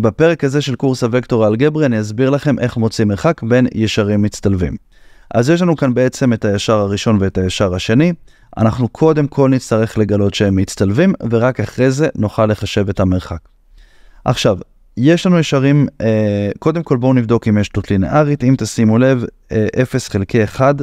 בפרק הזה של קורס הוקטור האלגברי אני אסביר לכם איך מוצאים מרחק בין ישרים מצטלבים. אז יש לנו כאן בעצם את הישר הראשון ואת הישר השני. אנחנו קודם כל נצטרך לגלות שהם מצטלבים, ורק אחרי זה נוכל לחשב את המרחק. עכשיו, יש לנו ישרים, אה, קודם כל בואו נבדוק אם יש תלות לינארית, אם תשימו לב, 0 אה, חלקי 1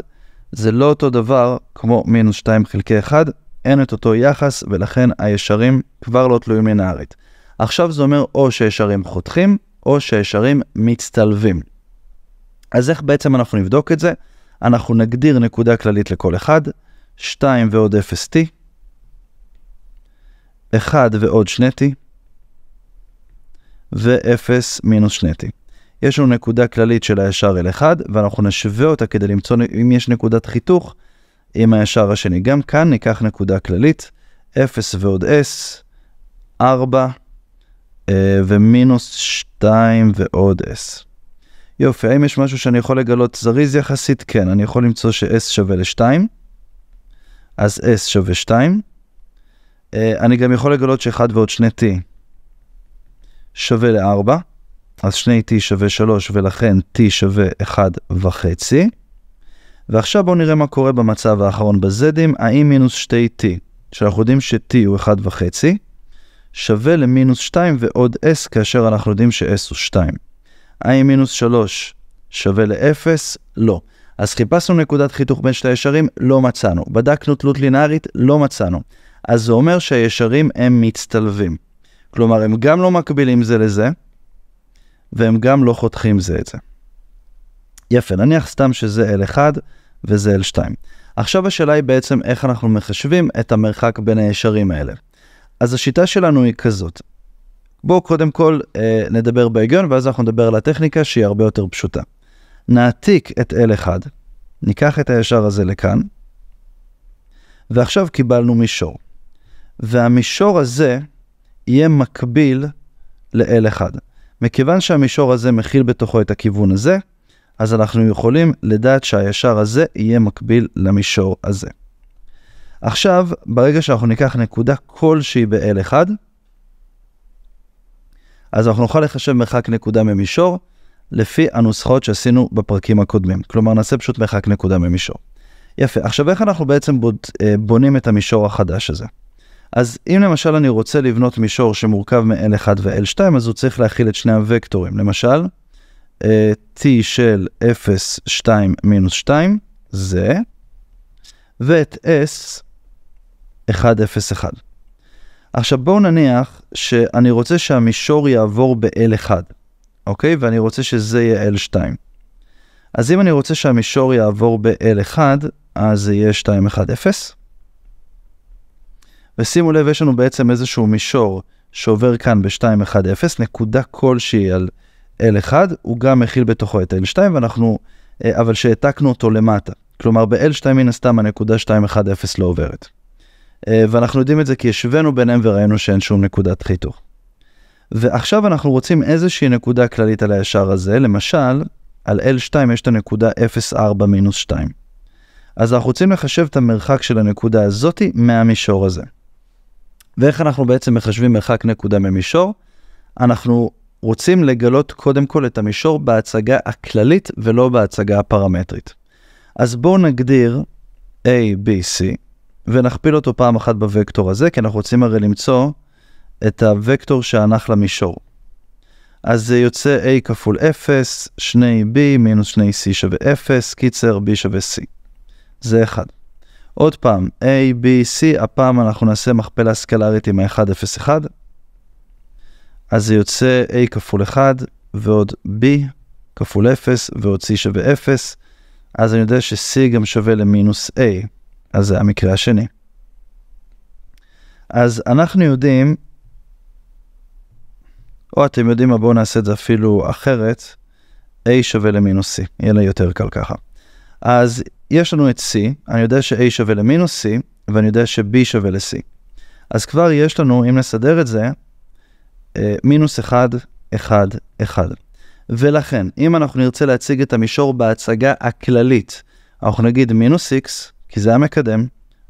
זה לא אותו דבר כמו מינוס 2 חלקי 1, אין את אותו יחס, ולכן הישרים כבר לא תלויים לינארית. עכשיו זה אומר או שישרים חותכים, או שישרים מצטלבים. אז איך בעצם אנחנו נבדוק את זה? אנחנו נגדיר נקודה כללית לכל אחד, 2 ועוד 0t, 1 ועוד 2t, ו-0 מינוס 2t. יש לנו נקודה כללית של הישר אל 1, ואנחנו נשווה אותה כדי למצוא אם יש נקודת חיתוך עם הישר השני. גם כאן ניקח נקודה כללית, 0 ועוד s, 4, אה, ומינוס 2 ועוד S. יופי, האם יש משהו שאני יכול לגלות זריז יחסית? כן, אני יכול למצוא ש-S שווה ל-2, אז S שווה 2. Uh, אה, אני גם יכול לגלות ש-1 ועוד 2T שווה ל-4, אז 2T שווה 3 ולכן T שווה 1.5. ועכשיו בואו נראה מה קורה במצב האחרון בזדים, האם מינוס 2T, שאנחנו יודעים ש-T הוא 1.5, שווה למינוס 2 ועוד s כאשר אנחנו יודעים ש-s הוא 2. האם מינוס 3 שווה ל-0? לא. אז חיפשנו נקודת חיתוך בין שתי הישרים, לא מצאנו. בדקנו תלות לינארית, לא מצאנו. אז זה אומר שהישרים הם מצטלבים. כלומר, הם גם לא מקבילים זה לזה, והם גם לא חותכים זה את זה. יפה, נניח סתם שזה L1 וזה L2. עכשיו השאלה היא בעצם איך אנחנו מחשבים את המרחק בין הישרים האלה. אז השיטה שלנו היא כזאת. בואו קודם כל אה, נדבר בהיגיון ואז אנחנו נדבר על הטכניקה שהיא הרבה יותר פשוטה. נעתיק את L1, ניקח את הישר הזה לכאן, ועכשיו קיבלנו מישור. והמישור הזה יהיה מקביל ל-L1. מכיוון שהמישור הזה מכיל בתוכו את הכיוון הזה, אז אנחנו יכולים לדעת שהישר הזה יהיה מקביל למישור הזה. עכשיו, ברגע שאנחנו ניקח נקודה כלשהי ב-L1, אז אנחנו נוכל לחשב מרחק נקודה ממישור לפי הנוסחאות שעשינו בפרקים הקודמים. כלומר, נעשה פשוט מרחק נקודה ממישור. יפה, עכשיו איך אנחנו בעצם אה, בונים את המישור החדש הזה? אז אם למשל אני רוצה לבנות מישור שמורכב מ-L1 ו-L2, אז הוא צריך להכיל את שני הוקטורים. למשל, אה, t של 0, 2, מינוס 2, זה, ואת s 101. עכשיו בואו נניח שאני רוצה שהמישור יעבור ב-L1, אוקיי? ואני רוצה שזה יהיה L2. אז אם אני רוצה שהמישור יעבור ב-L1, אז זה יהיה 210. ושימו לב, יש לנו בעצם איזשהו מישור שעובר כאן ב-210, נקודה כלשהי על L1, הוא גם מכיל בתוכו את L2, ואנחנו, אה, אבל שהעתקנו אותו למטה. כלומר, ב-L2 מן הסתם הנקודה 210 לא עוברת. אה, ואנחנו יודעים את זה כי השווינו ביניהם וראינו שאין שום נקודת חיתוך. ועכשיו אנחנו רוצים איזושהי נקודה כללית על הישר הזה, למשל, על L2 יש את הנקודה 0.4 מינוס 2. אז אנחנו רוצים לחשב את המרחק של הנקודה הזאתי מהמישור הזה. ואיך אנחנו בעצם מחשבים מרחק נקודה ממישור? אנחנו רוצים לגלות קודם כל את המישור בהצגה הכללית ולא בהצגה הפרמטרית. אז בואו נגדיר A, B, C, ונכפיל אותו פעם אחת בוקטור הזה, כי אנחנו רוצים הרי למצוא את הוקטור שהנח למישור. אז זה יוצא a כפול 0, 2b מינוס 2c שווה 0, קיצר b שווה c. זה 1. עוד פעם, a, b, c, הפעם אנחנו נעשה מכפלה סקלרית עם ה-1, 0, 1. אז זה יוצא a כפול 1 ועוד b כפול 0 ועוד c שווה 0. אז אני יודע ש-c גם שווה למינוס a. אז זה המקרה השני. אז אנחנו יודעים, או אתם יודעים מה, בואו נעשה את זה אפילו אחרת, A שווה למינוס C, יהיה לי יותר קל ככה. אז יש לנו את C, אני יודע ש-A שווה למינוס C, ואני יודע ש-B שווה ל-C. אז כבר יש לנו, אם נסדר את זה, אה, מינוס 1, 1, 1. ולכן, אם אנחנו נרצה להציג את המישור בהצגה הכללית, אנחנו נגיד מינוס x כי זה המקדם,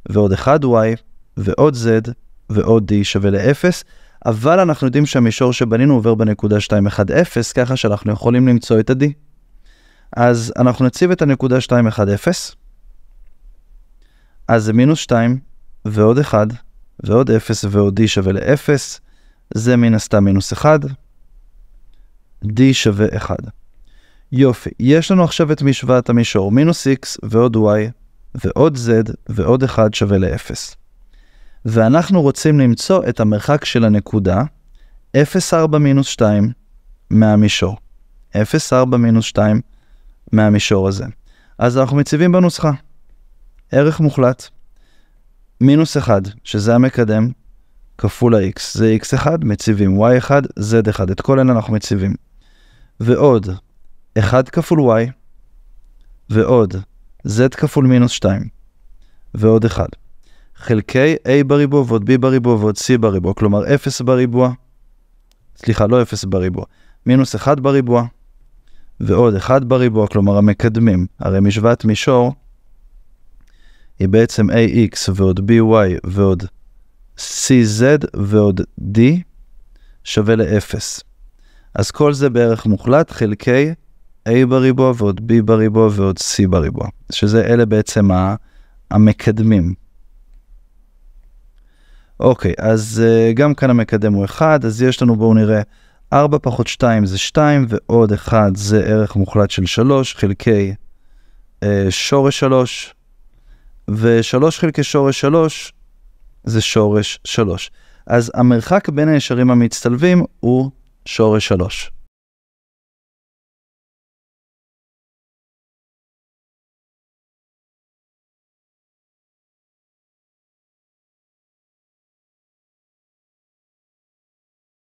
ועוד 1y, ועוד z, ועוד d שווה ל-0, אבל אנחנו יודעים שהמישור שבנינו עובר בנקודה 210, ככה שאנחנו יכולים למצוא את ה-d. אז אנחנו נציב את הנקודה 210, אז זה מינוס 2, ועוד 1, ועוד 0, ועוד d שווה ל-0, זה מן הסתם מינוס 1, d שווה 1. יופי, יש לנו עכשיו את משוואת המישור מינוס x ועוד y ועוד Z ועוד 1 שווה ל-0. ואנחנו רוצים למצוא את המרחק של הנקודה 0.4 מינוס 2 מהמישור. 0.4 מינוס 2 מהמישור הזה. אז אנחנו מציבים בנוסחה ערך מוחלט, מינוס 1, שזה המקדם, כפול ה-x, זה x1, מציבים y1, z1, את כל אלה אנחנו מציבים. ועוד 1 כפול y, ועוד z כפול מינוס 2 ועוד 1 חלקי a בריבוע ועוד b בריבוע ועוד c בריבוע, כלומר 0 בריבוע, סליחה, לא 0 בריבוע, מינוס 1 בריבוע ועוד 1 בריבוע, כלומר המקדמים. הרי משוואת מישור היא בעצם ax ועוד by ועוד cz ועוד d שווה ל-0. אז כל זה בערך מוחלט חלקי A בריבוע ועוד B בריבוע ועוד C בריבוע, שזה אלה בעצם המקדמים. אוקיי, אז אה, גם כאן המקדם הוא 1, אז יש לנו, בואו נראה, 4 פחות 2 זה 2, ועוד 1 זה ערך מוחלט של 3 חלקי אה, שורש 3, ו-3 חלקי שורש 3 זה שורש 3. אז המרחק בין הישרים המצטלבים הוא שורש 3.